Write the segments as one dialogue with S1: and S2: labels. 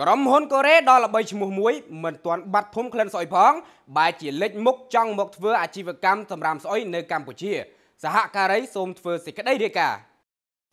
S1: ក្រុមហ៊ុនកូរ៉េដ៏ល្បីឈ្មោះមួយមិនទាន់បាត់ភូមិក្លិនស្អុយផងបែជាលេចមុខចង់មកធ្វើ អាជីវកម្មសម្រាមស្អុយនៅកម្ពុជា សហការីសូមធ្វើសេចក្តីរាយការណ៍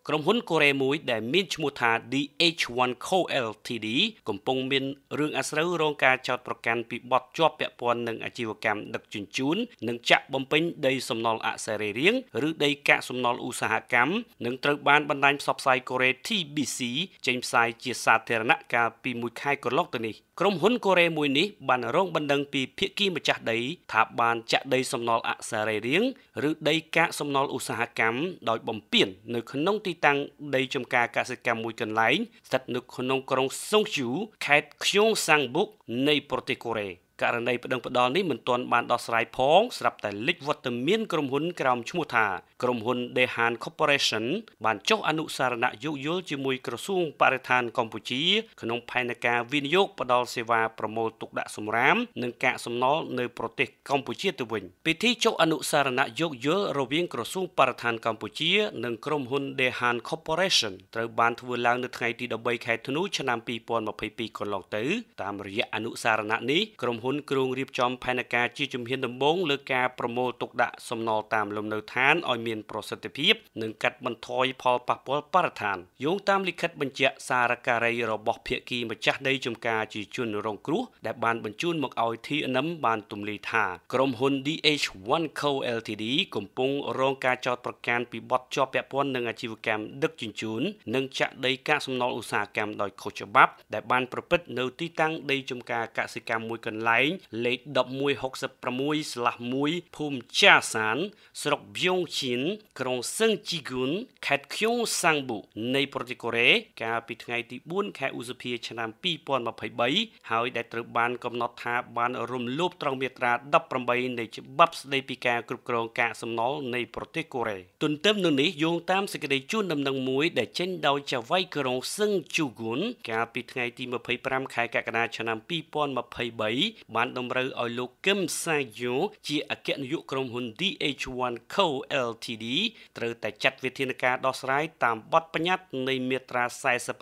S1: ក្រុមហ៊ុនកូរ៉េមួយដែលមានឈ្មោះថា DH1 Co Ltd កំពុងមានរឿងអាស្រូវរងការចោទប្រកាន់ពីបទជាប់ពាក់ព័ន្ធនឹងអាជីវកម្មដឹកជញ្ជូននិងចាក់បំពេញដីសំណល់អសរីរាង្គឬដីកាកសំណល់ឧស្សាហកម្មនិងត្រូវបានបណ្ដាញផ្សព្វផ្សាយកូរ៉េ TBC ចេញផ្សាយជាសាធារណៈកាលពីមួយខែកន្លងទៅនេះក្រុមហ៊ុនកូរ៉េមួយនេះបានរងបណ្ដឹងពីភាគីម្ចាស់ដីថាបានចាក់ដីសំណល់អសរីរាង្គឬដីកាកសំណល់ឧស្សាហកម្មដោយបំពាននៅក្នុងទីទីតាំងដីចំការកសិកម្មមួយកន្លែងស្ថិតនៅក្នុងក្រុងសុងជូ ខេត្តខ្យងសាំងបុក នៃប្រទេសកូរ៉េករណីប្តឹងផ្តល់នេះមិនទាន់បានដោះស្រាយផង ស្រាប់តែលិចវត្តមានក្រុមហ៊ុនក្រោមឈ្មោះថាក្រុមហ៊ុន Dehan Corporation បានចុះអនុសារណៈយោគយល់ជាមួយក្រសួងបរិស្ថានកម្ពុជាក្នុងផែនការវិនិយោគផ្តល់សេវាប្រមូលទុកដាក់សំរាម និងកាកសំណល់នៅប្រទេសកម្ពុជាទៅវិញពិធីចុះអនុសារណៈយោគយល់រវាងក្រសួងបរិស្ថានកម្ពុជានិងក្រុមហ៊ុន Dehan Corporation ត្រូវបានធ្វើឡើងនៅថ្ងៃទី13ខែធ្នូឆ្នាំ2022កន្លងទៅតាមរយៈអនុសារណៈនេះក្រុមហ៊ុនហ៊ុនគ្រងរៀបចំផែនការជាជំហានដំបូងលើការប្រមូលទុកដាក់សំណល់តាមលំនៅឋានឲ្យមានប្រសិទ្ធភាពនិងកាត់បន្ថយផលប៉ះពាល់បរិស្ថានយោងតាមលិខិតបញ្ជាក់សារការីរបស់ភាគីម្ចាស់ដីចំការជាជនរងគ្រោះដែលបានបញ្ជូនមកឲ្យ TNM បានទម្លាយថាក្រុមហ៊ុន DH1 Co Ltd កំពុងរងការចោទប្រកាន់ពីបទជាប់ពាក់ព័ន្ធនឹងអាជីវកម្មដឹកជញ្ជូននិងចាក់ដីកាកសំណល់ឧស្សាហកម្មដោយខុសច្បាប់ដែលបានប្រព្រឹត្តនៅទីតាំងដីចំការកសិកម្មមួយកន្លែងងលេខ1166ស្លាស់1ភូមិចាសាន ស្រុកប៊យ៉ុងឈិនក្រុងសឹងជីហ្គុនខេត្តខ្យងសាំងប៊ូនៃប្រទេសកូរ៉េកាលពីថ្ងៃទី4ខែឧសភាឆ្នាំ2023ហើយដែលត្រូវបានកំណត់ថាបានរំលោភត្រង់មាត្រា18នៃច្បាប់ស្តីពីការគ្រប់គ្រងកាកសំណល់នៃប្រទេសកូរ៉េទន្ទឹមនឹងនេះយោងតាមសេចក្តីជូនដំណឹងមួយដែលចេញដោយចៅហ្វាយក្រុងសឹងជូហ្គុនកាលពីថ្ងៃទី25ខែកក្កដាឆ្នាំ2023បានតម្រូវឲ្យលោកគឹមសាយូជាអគ្គនាយកក្រុមហ៊ុន DH1 Co Ltd ត្រូវតែចាត់វិធានការដោះស្រាយតាមបទបញ្ញត្តិនៃមាត្រា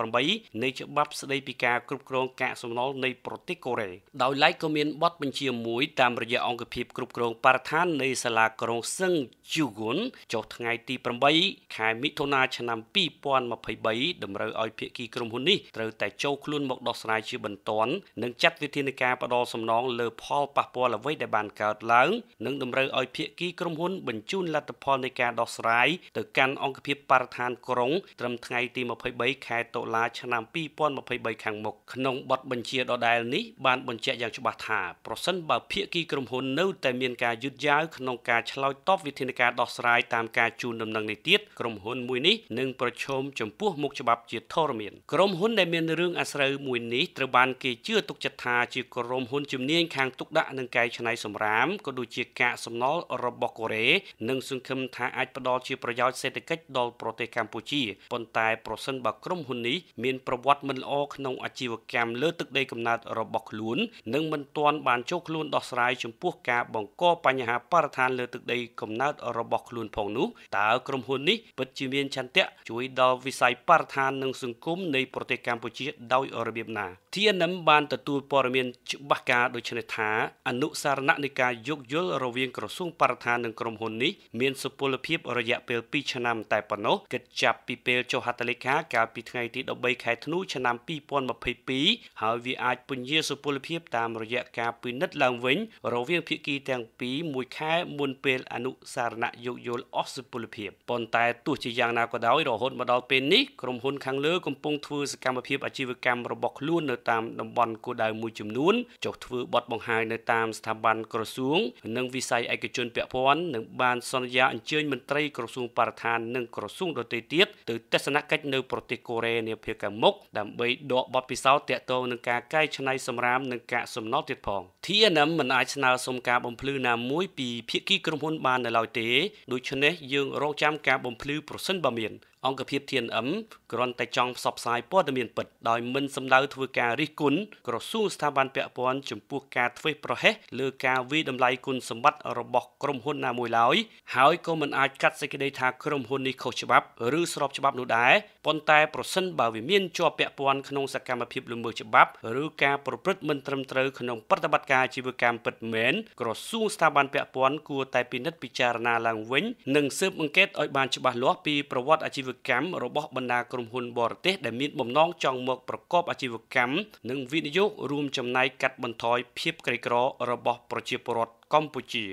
S1: 48នៃច្បាប់ ស្តីពីការគ្រប់គ្រងកាកសំណល់នៃប្រទេសកូរ៉េដោយឡែកក៏មានបទបញ្ជាមួយតាមរយៈអង្គភាពគ្រប់គ្រងបរិស្ថាននៃសាលាក្រុងសឹងជូហ្គុនចុះថ្ងៃទី8ខែមិថុនាឆ្នាំ2023តម្រូវឲ្យភាគីក្រុមហ៊ុននេះត្រូវតែចូលខ្លួនមកដោះស្រាយជាបន្ទាន់និងចាត់វិធានការផ្ដល់សំណណងលើផលប៉ះពាល់អ្វីដែលបានកើតឡើងនិងតម្រូវឲ្យភាគីក្រុមហ៊ុនបញ្ជូនលទ្ធផលនៃការដោះស្រាយទៅកាន់អង្គភាពបរិស្ថានក្រុង ត្រឹមថ្ងៃទី23ខែតុលាឆ្នាំ2023ខាងមុខក្នុងបទបញ្ជាដដែលនេះបានបញ្ជាក់យ៉ាងច្បាស់ថាប្រសិនបើភាគីក្រុមហ៊ុននៅតែមានការយឺតយ៉ាវក្នុងការឆ្លើយតបវិធានការដោះស្រាយតាមការជូនដំណឹងនេះទៀតក្រុមហ៊ុនមួយនេះនឹងប្រឈមចំពោះមុខច្បាប់ជាធរមានក្រុមហ៊ុនដែលមានរឿងអាស្រូវមួយនេះត្រូវបានគេជឿទុកចិត្តថាជា ក្រុមហ៊ុនជំជំនាញខាងទុកដាក់និងកែច្នៃសម្រាមក៏ដូចជាកាកសំណល់របស់កូរ៉េនិងសង្ឃឹមថាអាចផ្ដល់ជាប្រយោជន៍សេដ្ឋកិច្ចដល់ប្រទេសកម្ពុជាប៉ុន្តែប្រសិនបើក្រុមហ៊ុននេះមានប្រវត្តិមិនល្អក្នុងអាជីវកម្មលើទឹកដីកំណើតរបស់ខ្លួននិងមិនទាន់បានចូលខ្លួនដោះស្រាយចំពោះការបង្កបញ្ហាបរិស្ថានលើទឹកដីកំណើតរបស់ខ្លួនផងនោះតើក្រុមហ៊ុននេះពិតជាមានឆន្ទៈជួយដល់វិស័យបរិស្ថាននិងសង្គមនៃប្រទេសកម្ពុជាដោយរបៀបណា TNM បានទទួលព័ត៌មានច្បាស់ការដូច្នេះថាអនុសារណៈនៃការយោគយល់រវាងក្រសួងបរិស្ថាននិងក្រុមហ៊ុននេះមានសុពលភាព រយៈពេល2ឆ្នាំតែប៉ុណ្ណោះគិតចាប់ពីពេលចុះហត្ថលេខា កាលពីថ្ងៃទី13ខែធ្នូឆ្នាំ2022ហើយវាអាចពញ្ញាសុពលភាពតាមរយៈការពិនិត្យឡើងវិញ រវាង ភាគីទាំងពីរមួយ ខែមុនពេលអនុសារណៈយោគយល់អស់សុពលភាពប៉ុន្តែទោះជាយ៉ាងណាក៏ដោយរហូតមកដល់ពេលនេះក្រុមហ៊ុនខាងលើកំពុងធ្វើសកម្មភាពអាជីវកម្មរបស់ខ្លួននៅតាមតំបន់គោលដៅមួយចំនួនចុះធ្វើធ្វើបទបង្ហាញនៅតាមស្ថាប័នក្រសួងនិងវិស័យឯកជនពាក់ព័ន្ធនិងបានសន្យាអញ្ជើញមន្ត្រីក្រសួងបរិស្ថាននិងក្រសួងដទៃទៀតទៅទស្សនកិច្ចនៅប្រទេសកូរ៉េនាពេលខាងមុខដើម្បីដកបទពិសោធន៍ទាក់ទងនឹងការកែច្នៃសម្រាមនិងកាកសំណល់ទៀតផង TNM មិនអាចស្នើសុំការបំភ្លឺណាមួយពីភាគីក្រុមហ៊ុនបាននៅឡើយទេដូច្នេះយើងរងចាំការបំភ្លឺប្រសិនបើមានអង្គភាព TNM គ្រាន់តែចង់ផ្សព្វផ្សាយព័ត៌មានពិតដោយមិនសម្ដៅធ្វើការរិះគន់ក្រសួងស្ថាប័នពាក់ព័ន្ធចំពោះការធ្វេសប្រហែសលើការវាយតម្លៃគុណសម្បត្តិរបស់ក្រុមហ៊ុនណាមួយឡើយហើយក៏មិនអាចកាត់សេចក្តីថាក្រុមហ៊ុននេះខុសច្បាប់ ឬស្របច្បាប់នោះដែរប៉ុន្តែប្រសិនបើវាមានជាប់ពាក់ព័ន្ធក្នុងសកម្មភាពលំមើលច្បាប់ឬការប្រព្រឹត្តមិនត្រឹមត្រូវក្នុងប្រតិបត្តិការអាជីវកម្មពិតមែនក្រសួងស្ថាប័នពាក់ព័ន្ធគួរតែពិនិត្យពិចារណាឡើងវិញនិងស៊ើបអង្កេតឲ្យបានច្បាស់លាស់ពីប្រវត្តិអាជីវវកម្មរបស់បណ្ដាក្រុមហ៊ុនបរទេសដែលមានបំណងចង់មកប្រកបអាជីវកម្មនិងវិនិយោគរួមចំណែកកាត់បន្ថយភាពក្រីក្ររបស់ប្រជាពលរដ្ឋកម្ពុជា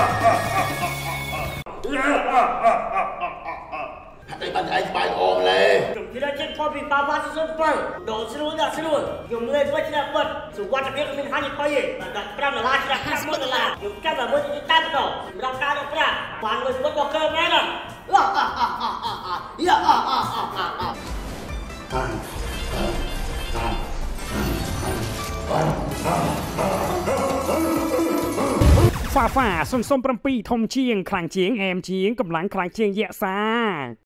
S1: តែបាត់ឯងស្បាយអមលេខ្ញុំជឿចិត្តខុសពីប៉ាវ៉ា07ដល់ស្រួលដល់ស្រួលខ្ញុំលេងវច្ចៈបិទសុវត្ថិភាពគ្មានហានិភ័យទេដាក់5ដុល្លារច្រាស់50ដុល្លារខ្ញុំចាប់តែមើលទៅតាមដងសម្រាប់ការដល់ប្រាក់បានលុយស្ពុតរបស់កើមែនឡោះអាអាអាអាយ៉ាអាអាអាអា Fafa 007ធំជាងខ្លាំងជាង M ជាងកម្លាំងខ្លាំងជាងយក្សា